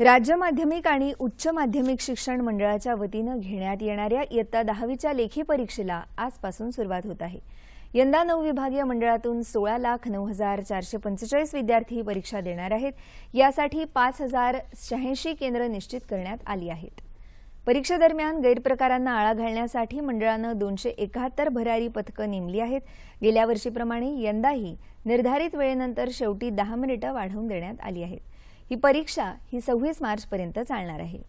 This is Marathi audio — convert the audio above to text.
राज्य माध्यमिक आणि उच्च माध्यमिक शिक्षण मंडळाच्या वतीनं घेण्यात येणाऱ्या इयत्ता दहावीच्या लेखी परीक्षेला आजपासून सुरुवात होत आहे यंदा नऊ विभागीय मंडळातून सोळा लाख नऊ हजार चारशे पंचेचाळीस विद्यार्थी परीक्षा देणार आहेत यासाठी पाच हजार शहाऐंशी केंद्र निश्चित करण्यात आली आहेत परीक्षेदरम्यान गैरप्रकारांना आळा घालण्यासाठी मंडळानं दोनशे एकाहत्तर भरारी पथकं नेमली आहेत गेल्या वर्षीप्रमाणे यंदाही निर्धारित वेळेनंतर शेवटी दहा मिनिटं वाढवून देण्यात आली आहेत ही परीक्षा ही सव्वीस मार्चपर्यंत चालणार आहे